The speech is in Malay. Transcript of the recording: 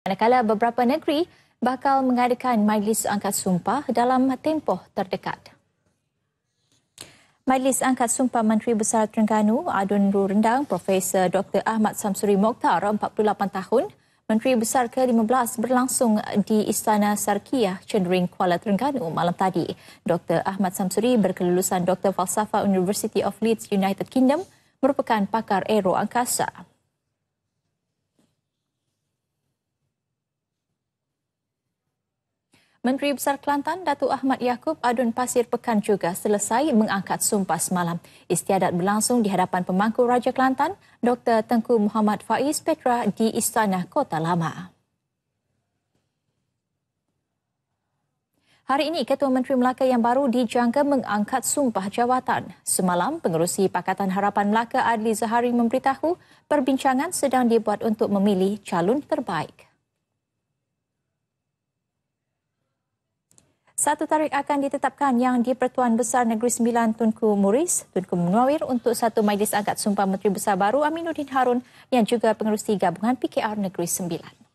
Manakala beberapa negeri bakal mengadakan majlis angkat sumpah dalam tempoh terdekat. Majlis Angkat Sumpah Menteri Besar Terengganu, Adun Ru Rendang, Profesor Dr. Ahmad Samsuri Mokhtar, 48 tahun, Menteri Besar ke-15 berlangsung di Istana Sarkiah, Cendering, Kuala Terengganu malam tadi. Dr. Ahmad Samsuri berkelulusan Dr. Falsafah University of Leeds, United Kingdom, merupakan pakar aero angkasa. Menteri Besar Kelantan Datuk Ahmad Yaakob Adun Pasir Pekan juga selesai mengangkat sumpah semalam. Istiadat berlangsung di hadapan pemangku Raja Kelantan, Dr. Tengku Muhammad Faiz Petra di Istana Kota Lama. Hari ini, Ketua Menteri Melaka yang baru dijangka mengangkat sumpah jawatan. Semalam, pengerusi Pakatan Harapan Melaka Adli Zahari memberitahu perbincangan sedang dibuat untuk memilih calon terbaik. Satu tarikh akan ditetapkan yang di Pertuan Besar Negeri Sembilan Tunku Muris, Tunku Munawir untuk satu majlis angkat sumpah Menteri Besar baru Aminuddin Harun yang juga pengerusi gabungan PKR Negeri Sembilan.